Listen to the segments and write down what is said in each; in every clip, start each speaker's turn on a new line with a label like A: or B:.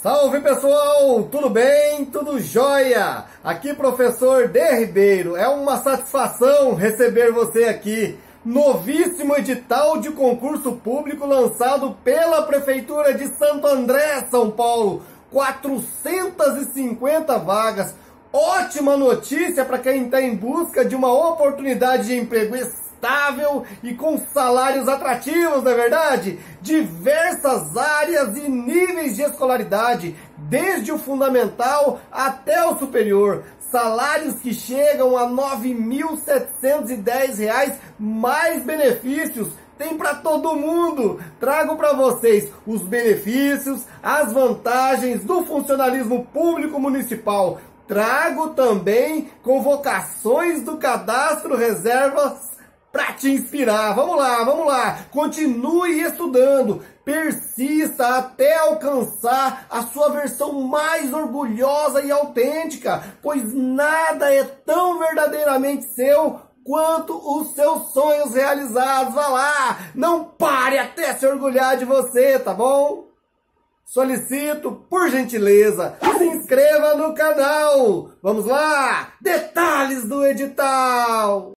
A: Salve pessoal, tudo bem? Tudo jóia? Aqui professor D. Ribeiro, é uma satisfação receber você aqui. Novíssimo edital de concurso público lançado pela Prefeitura de Santo André, São Paulo. 450 vagas. Ótima notícia para quem está em busca de uma oportunidade de emprego estável e com salários atrativos, não é verdade? Diversas áreas e níveis de escolaridade, desde o fundamental até o superior. Salários que chegam a R$ 9.710, mais benefícios, tem para todo mundo. Trago para vocês os benefícios, as vantagens do funcionalismo público municipal. Trago também convocações do cadastro reservas para te inspirar. Vamos lá, vamos lá. Continue estudando, persista até alcançar a sua versão mais orgulhosa e autêntica, pois nada é tão verdadeiramente seu quanto os seus sonhos realizados. Vá lá, não pare até se orgulhar de você, tá bom? Solicito, por gentileza, se inscreva no canal. Vamos lá, detalhes do edital.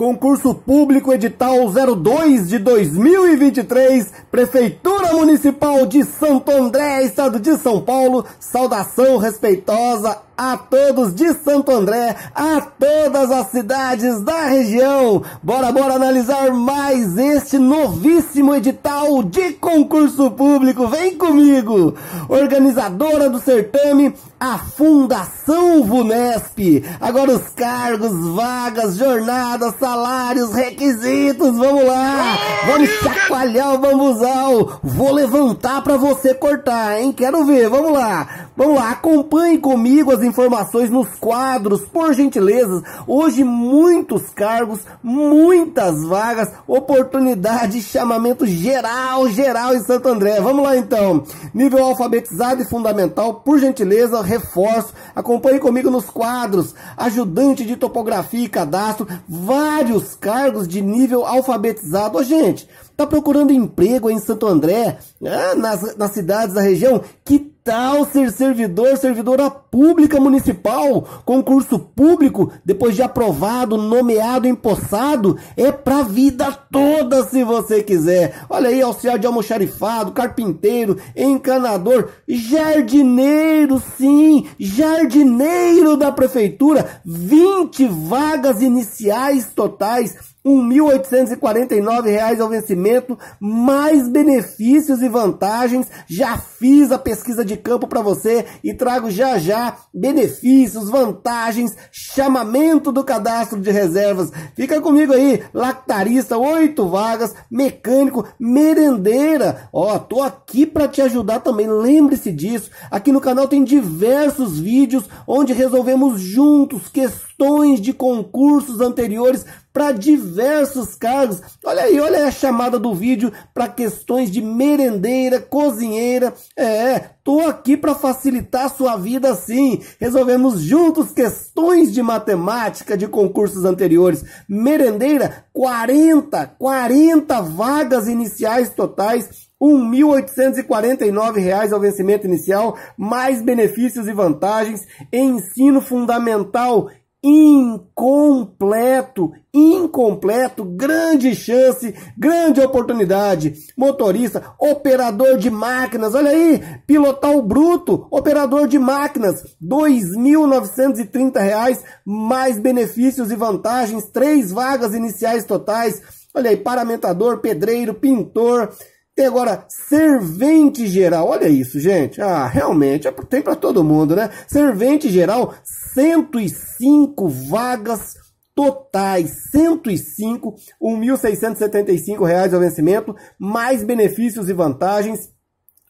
A: Concurso Público Edital 02 de 2023, Prefeitura Municipal de Santo André, Estado de São Paulo. Saudação respeitosa a todos de Santo André, a todas as cidades da região. Bora, bora analisar mais este novíssimo edital de concurso público. Vem comigo! Organizadora do certame, a Fundação Vunesp. Agora os cargos, vagas, jornadas, salários, requisitos. Vamos lá! Vamos chacoalhar o bambuzal. Vou levantar para você cortar, hein? Quero ver. Vamos lá. Vamos lá. Acompanhe comigo as informações nos quadros, por gentileza. Hoje, muitos cargos, muitas vagas, oportunidade chamamento geral, geral em Santo André. Vamos lá então. Nível alfabetizado e fundamental, por gentileza, reforço. Acompanhe comigo nos quadros. Ajudante de topografia e cadastro, vários cargos de nível alfabetizado. Ô, gente, tá procurando emprego em Santo André, ah, nas, nas cidades da região? Que tal ser servidor, servidora pública municipal, concurso público, depois de aprovado, nomeado, empossado, é pra vida toda se você quiser. Olha aí, auxiliar de almoxarifado, carpinteiro, encanador, jardineiro, sim, jardineiro da prefeitura, 20 vagas iniciais totais. R$ 1.849 ao vencimento, mais benefícios e vantagens. Já fiz a pesquisa de campo para você e trago já já lá, benefícios, vantagens, chamamento do cadastro de reservas. Fica comigo aí, lactarista, oito vagas, mecânico, merendeira. Ó, tô aqui para te ajudar também. Lembre-se disso. Aqui no canal tem diversos vídeos onde resolvemos juntos questões questões de concursos anteriores para diversos cargos. Olha aí, olha aí a chamada do vídeo para questões de merendeira, cozinheira. É, é tô aqui para facilitar a sua vida sim. Resolvemos juntos questões de matemática de concursos anteriores. Merendeira, 40, 40 vagas iniciais totais. R$ 1.849 ao vencimento inicial, mais benefícios e vantagens. Ensino fundamental incompleto, incompleto, grande chance, grande oportunidade. Motorista, operador de máquinas, olha aí, pilotal bruto, operador de máquinas, R$ 2.930, mais benefícios e vantagens, três vagas iniciais totais. Olha aí, paramentador, pedreiro, pintor, tem agora servente geral. Olha isso, gente. Ah, realmente, é, tem para todo mundo, né? Servente geral, 105 vagas totais, 105, R$ 1.675 ao vencimento, mais benefícios e vantagens.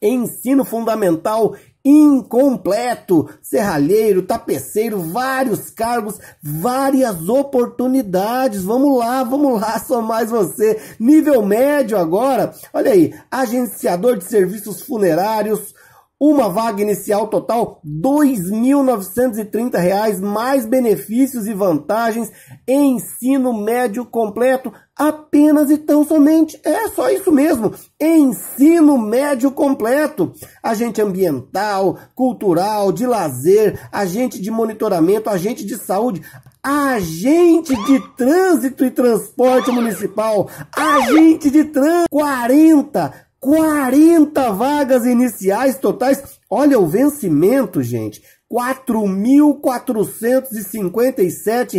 A: Ensino fundamental incompleto. Serralheiro, tapeceiro, vários cargos, várias oportunidades. Vamos lá, vamos lá, só mais você. Nível médio agora. Olha aí, agenciador de serviços funerários, uma vaga inicial total R$ 2.930, mais benefícios e vantagens em ensino médio completo, apenas e tão somente. É só isso mesmo. Ensino médio completo. Agente ambiental, cultural, de lazer, agente de monitoramento, agente de saúde, agente de trânsito e transporte municipal, agente de trânsito 40 40 vagas iniciais totais. Olha o vencimento, gente. R$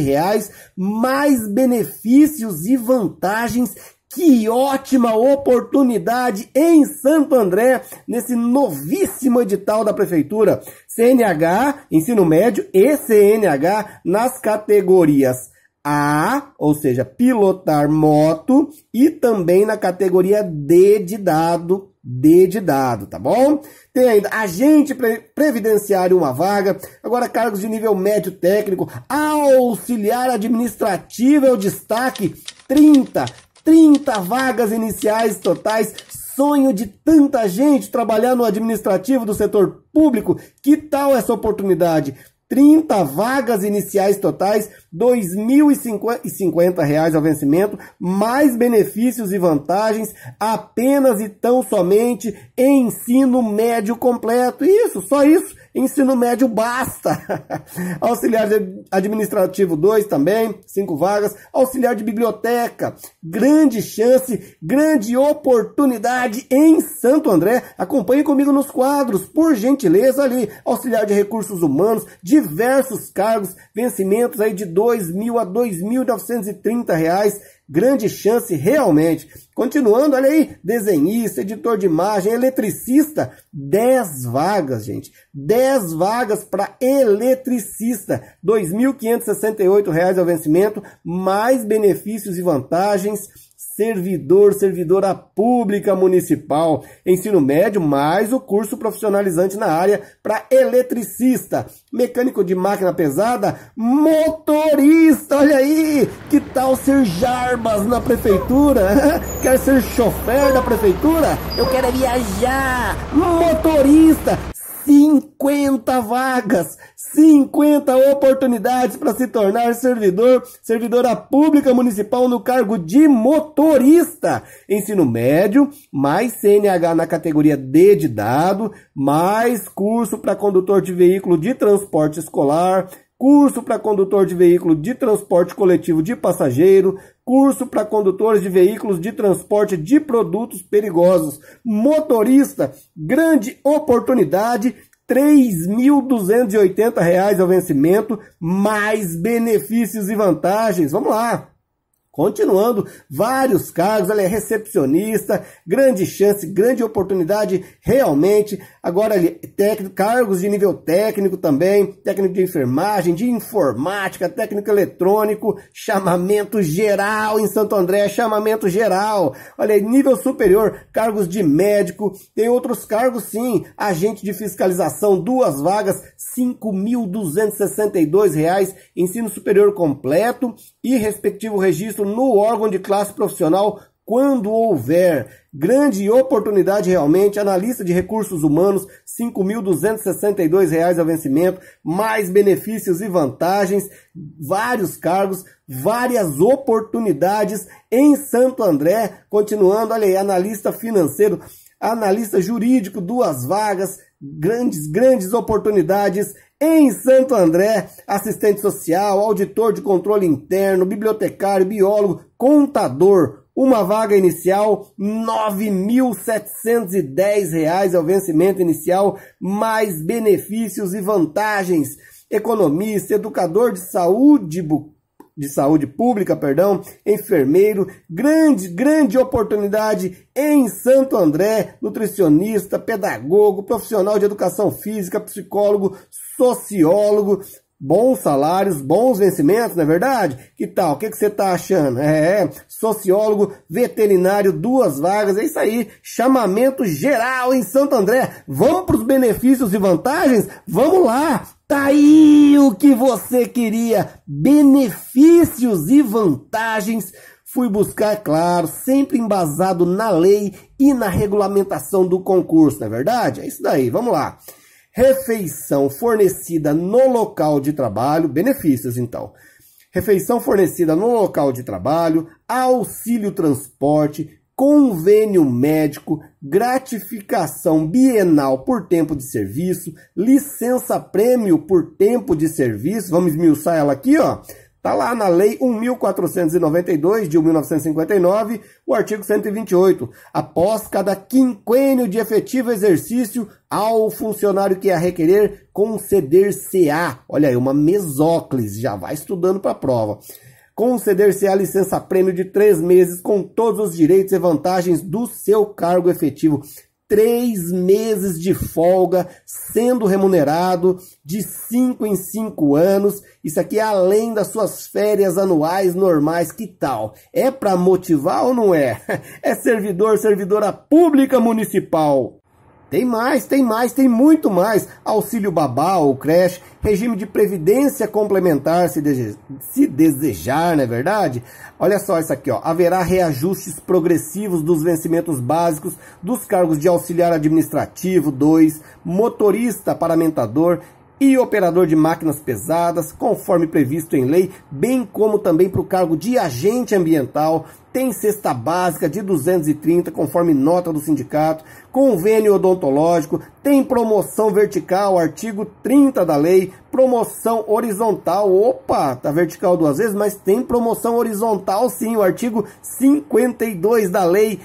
A: reais mais benefícios e vantagens que ótima oportunidade em Santo André, nesse novíssimo edital da Prefeitura. CNH, ensino médio e CNH nas categorias a, ou seja, pilotar moto, e também na categoria D de dado, D de dado, tá bom? Tem ainda agente previdenciário, uma vaga. Agora, cargos de nível médio técnico. Auxiliar administrativo é o destaque, 30. 30 vagas iniciais totais. Sonho de tanta gente trabalhar no administrativo do setor público. Que tal essa oportunidade? 30 vagas iniciais totais, R$ 2.050 ao vencimento, mais benefícios e vantagens, apenas e tão somente em ensino médio completo. Isso, só isso, ensino médio basta. Auxiliar administrativo 2 também, 5 vagas, auxiliar de biblioteca, grande chance, grande oportunidade em Santo André. Acompanhe comigo nos quadros, por gentileza, ali. Auxiliar de recursos humanos, diversos cargos, vencimentos aí de R$ 2.000 a R$ reais. Grande chance realmente. Continuando, olha aí, desenhista, editor de imagem, eletricista, 10 vagas, gente. 10 vagas para eletricista. R$ 2.568 ao vencimento, mais benefícios e vantagens servidor, servidora pública municipal, ensino médio, mais o curso profissionalizante na área para eletricista, mecânico de máquina pesada, motorista, olha aí, que tal ser jarbas na prefeitura? Quer ser chofer da prefeitura? Eu quero é viajar, motorista, 50 vagas, 50 oportunidades para se tornar servidor, servidora pública municipal no cargo de motorista. Ensino médio, mais CNH na categoria D de dado, mais curso para condutor de veículo de transporte escolar, curso para condutor de veículo de transporte coletivo de passageiro, curso para condutores de veículos de transporte de produtos perigosos. Motorista, grande oportunidade, R$ reais ao vencimento, mais benefícios e vantagens. Vamos lá! Continuando, vários cargos, ela é recepcionista, grande chance, grande oportunidade, realmente. Agora, ali, técnico, cargos de nível técnico também, técnico de enfermagem, de informática, técnico eletrônico, chamamento geral em Santo André, chamamento geral. Olha, nível superior, cargos de médico, tem outros cargos sim, agente de fiscalização, duas vagas, R$ 5.262, ensino superior completo, e respectivo registro no órgão de classe profissional quando houver. Grande oportunidade realmente, analista de recursos humanos, R$ 5.262 ao vencimento, mais benefícios e vantagens, vários cargos, várias oportunidades em Santo André. Continuando, olha aí, analista financeiro, analista jurídico, duas vagas, grandes, grandes oportunidades em Santo André, assistente social, auditor de controle interno, bibliotecário, biólogo, contador. Uma vaga inicial, R$ 9.710 é o vencimento inicial, mais benefícios e vantagens. Economista, educador de saúde de saúde pública, perdão, enfermeiro, grande, grande oportunidade em Santo André, nutricionista, pedagogo, profissional de educação física, psicólogo, sociólogo, bons salários, bons vencimentos, não é verdade? Que tal? O que, que você está achando? É, é, sociólogo, veterinário, duas vagas, é isso aí. Chamamento geral em Santo André. Vamos para os benefícios e vantagens? Vamos lá! Tá aí o que você queria! Benefícios e vantagens. Fui buscar, claro, sempre embasado na lei e na regulamentação do concurso, não é verdade? É isso daí, vamos lá refeição fornecida no local de trabalho, benefícios então. Refeição fornecida no local de trabalho, auxílio transporte, convênio médico, gratificação bienal por tempo de serviço, licença prêmio por tempo de serviço. Vamos esmiuçar ela aqui, ó. Está lá na Lei 1492 de 1959, o artigo 128. Após cada quinquênio de efetivo exercício, ao funcionário que é a requerer, conceder-se-á. Olha aí, uma mesóclise, já vai estudando para a prova. Conceder-se a licença-prêmio de três meses com todos os direitos e vantagens do seu cargo efetivo três meses de folga, sendo remunerado de cinco em cinco anos. Isso aqui é além das suas férias anuais normais. Que tal? É para motivar ou não é? É servidor, servidora pública municipal. Tem mais, tem mais, tem muito mais. Auxílio babá ou creche, regime de previdência complementar, se, dese... se desejar, não é verdade? Olha só isso aqui, ó. Haverá reajustes progressivos dos vencimentos básicos dos cargos de auxiliar administrativo 2, motorista paramentador e operador de máquinas pesadas, conforme previsto em lei, bem como também para o cargo de agente ambiental, tem cesta básica de 230, conforme nota do sindicato, convênio odontológico, tem promoção vertical, artigo 30 da lei, promoção horizontal, opa, tá vertical duas vezes, mas tem promoção horizontal sim, o artigo 52 da lei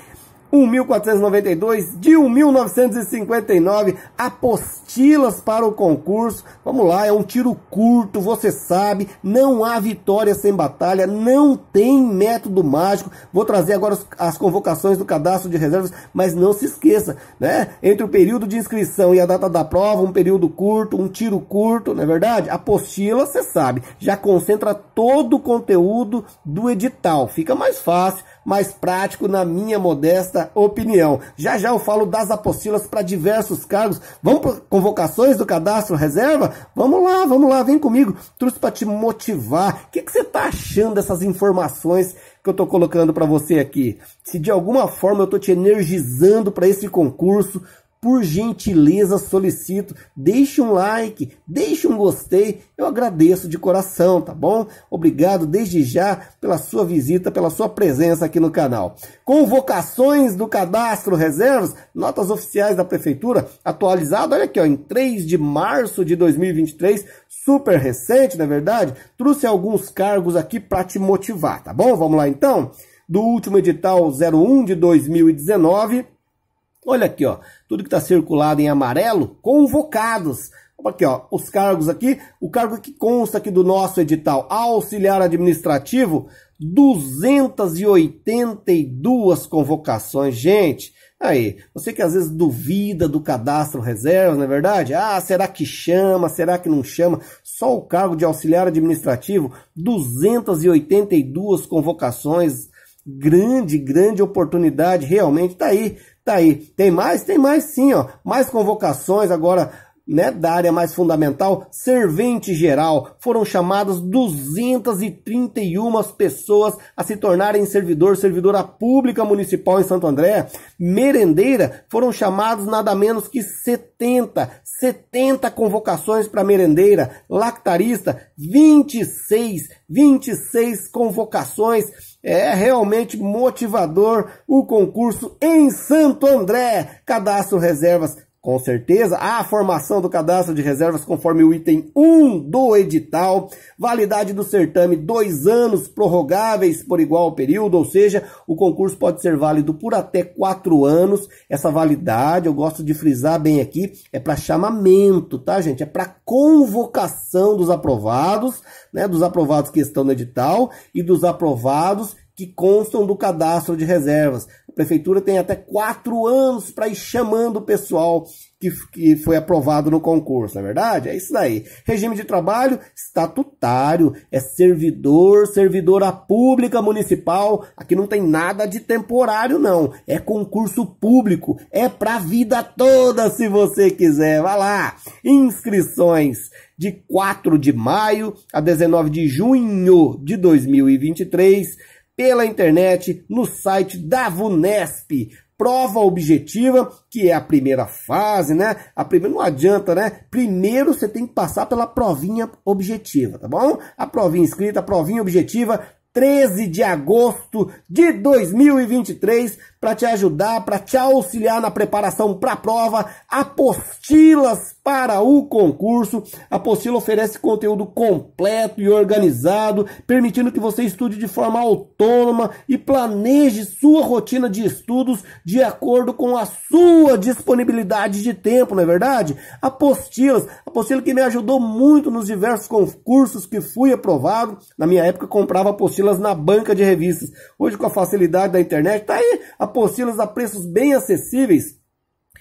A: 1492 de 1959, apostilas para o concurso. Vamos lá, é um tiro curto, você sabe, não há vitória sem batalha, não tem método mágico. Vou trazer agora as convocações do cadastro de reservas, mas não se esqueça, né? Entre o período de inscrição e a data da prova, um período curto, um tiro curto, não é verdade? Apostila, você sabe, já concentra todo o conteúdo do edital, fica mais fácil mais prático, na minha modesta opinião. Já já eu falo das apostilas para diversos cargos. Vamos para convocações do cadastro reserva? Vamos lá, vamos lá, vem comigo. Trouxe para te motivar. O que, que você está achando dessas informações que eu estou colocando para você aqui? Se de alguma forma eu estou te energizando para esse concurso, por gentileza, solicito, deixe um like, deixe um gostei. Eu agradeço de coração, tá bom? Obrigado desde já pela sua visita, pela sua presença aqui no canal. Convocações do cadastro reservas, notas oficiais da prefeitura atualizado, olha aqui, ó, em 3 de março de 2023, super recente, na é verdade. Trouxe alguns cargos aqui para te motivar, tá bom? Vamos lá então. Do último edital 01 de 2019, Olha aqui, ó, tudo que está circulado em amarelo, convocados. Aqui, ó, os cargos aqui, o cargo que consta aqui do nosso edital, auxiliar administrativo, 282 convocações, gente. Aí, você que às vezes duvida do cadastro reservas, não é verdade? Ah, será que chama? Será que não chama? Só o cargo de auxiliar administrativo, 282 convocações. Grande, grande oportunidade, realmente. Tá aí, Tá aí. Tem mais? Tem mais sim, ó. Mais convocações agora né, da área mais fundamental, servente geral. Foram chamadas 231 pessoas a se tornarem servidor, servidora pública municipal em Santo André. Merendeira, foram chamados nada menos que 70, 70 convocações para merendeira. Lactarista, 26, 26 convocações. É realmente motivador o concurso em Santo André. Cadastro reservas com certeza, a formação do cadastro de reservas conforme o item 1 do edital, validade do certame dois anos prorrogáveis por igual período, ou seja, o concurso pode ser válido por até quatro anos. Essa validade, eu gosto de frisar bem aqui, é para chamamento, tá, gente? É para convocação dos aprovados, né? Dos aprovados que estão no edital e dos aprovados que constam do cadastro de reservas. A prefeitura tem até quatro anos para ir chamando o pessoal que, que foi aprovado no concurso, não é verdade? É isso aí. Regime de trabalho estatutário, é servidor, servidora pública municipal. Aqui não tem nada de temporário, não. É concurso público, é para a vida toda se você quiser. Vá lá. Inscrições de 4 de maio a 19 de junho de 2023 pela internet no site da VUNESP. Prova objetiva, que é a primeira fase, né? A primeira não adianta, né? Primeiro você tem que passar pela provinha objetiva, tá bom? A provinha escrita, a provinha objetiva, 13 de agosto de 2023 para te ajudar, para te auxiliar na preparação para a prova, apostilas para o concurso. A apostila oferece conteúdo completo e organizado, permitindo que você estude de forma autônoma e planeje sua rotina de estudos de acordo com a sua disponibilidade de tempo, não é verdade? Apostilas, apostila que me ajudou muito nos diversos concursos que fui aprovado. Na minha época comprava apostilas na banca de revistas. Hoje com a facilidade da internet, tá aí a apostilas a preços bem acessíveis.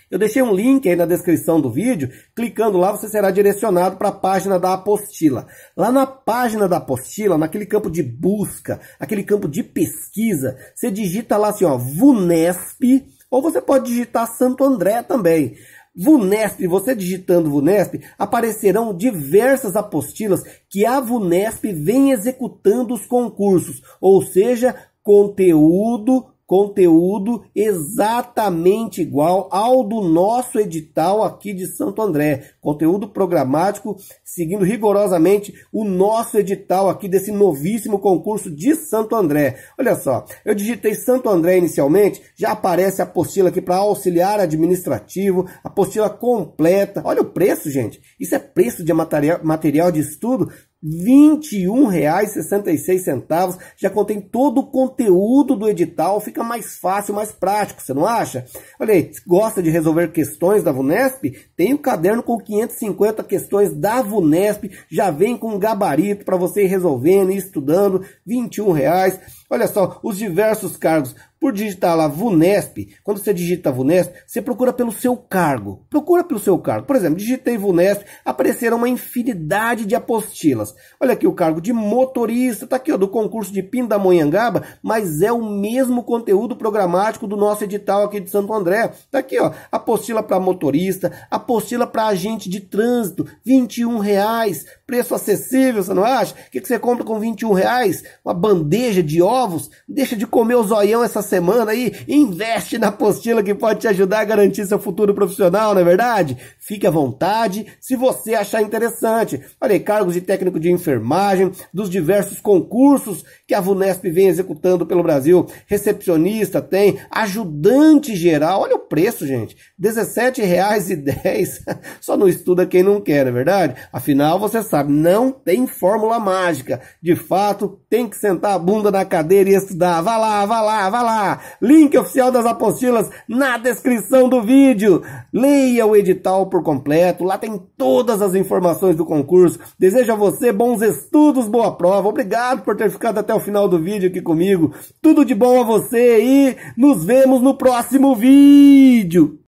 A: Eu deixei um link aí na descrição do vídeo. Clicando lá, você será direcionado para a página da apostila. Lá na página da apostila, naquele campo de busca, aquele campo de pesquisa, você digita lá assim, ó, VUNESP, ou você pode digitar Santo André também. VUNESP, você digitando VUNESP, aparecerão diversas apostilas que a VUNESP vem executando os concursos, ou seja, conteúdo conteúdo exatamente igual ao do nosso edital aqui de Santo André. Conteúdo programático seguindo rigorosamente o nosso edital aqui desse novíssimo concurso de Santo André. Olha só, eu digitei Santo André inicialmente, já aparece a apostila aqui para auxiliar administrativo, apostila completa. Olha o preço, gente. Isso é preço de material, de estudo R$ 21,66. Já contém todo o conteúdo do edital, fica mais fácil, mais prático, você não acha? Olha aí, gosta de resolver questões da VUNESP? Tem o um caderno com 550 questões da VUNESP, já vem com um gabarito para você ir resolvendo e estudando, R$ 21,00. Olha só, os diversos cargos por digitar lá VUNESP, quando você digita VUNESP, você procura pelo seu cargo. Procura pelo seu cargo. Por exemplo, digitei VUNESP, apareceram uma infinidade de apostilas. Olha aqui o cargo de motorista, tá aqui ó, do concurso de Pindamonhangaba, mas é o mesmo conteúdo programático do nosso edital aqui de Santo André. Tá aqui ó, apostila para motorista, apostila para agente de trânsito, 21 reais, preço acessível, você não acha? O que, que você compra com 21 reais? Uma bandeja de ovos? Deixa de comer o zoião essa semana semana aí, investe na apostila que pode te ajudar a garantir seu futuro profissional, não é verdade? Fique à vontade se você achar interessante. Olha aí, cargos de técnico de enfermagem, dos diversos concursos que a Vunesp vem executando pelo Brasil. Recepcionista tem, ajudante geral, olha o preço, gente, R$17,10. Só não estuda quem não quer, é verdade? Afinal, você sabe, não tem fórmula mágica. De fato, tem que sentar a bunda na cadeira e estudar. Vá lá, vá lá, vá lá. Link oficial das apostilas na descrição do vídeo. Leia o edital por completo, lá tem todas as informações do concurso. Desejo a você bons estudos, boa prova. Obrigado por ter ficado até o final do vídeo aqui comigo. Tudo de bom a você e nos vemos no próximo vídeo!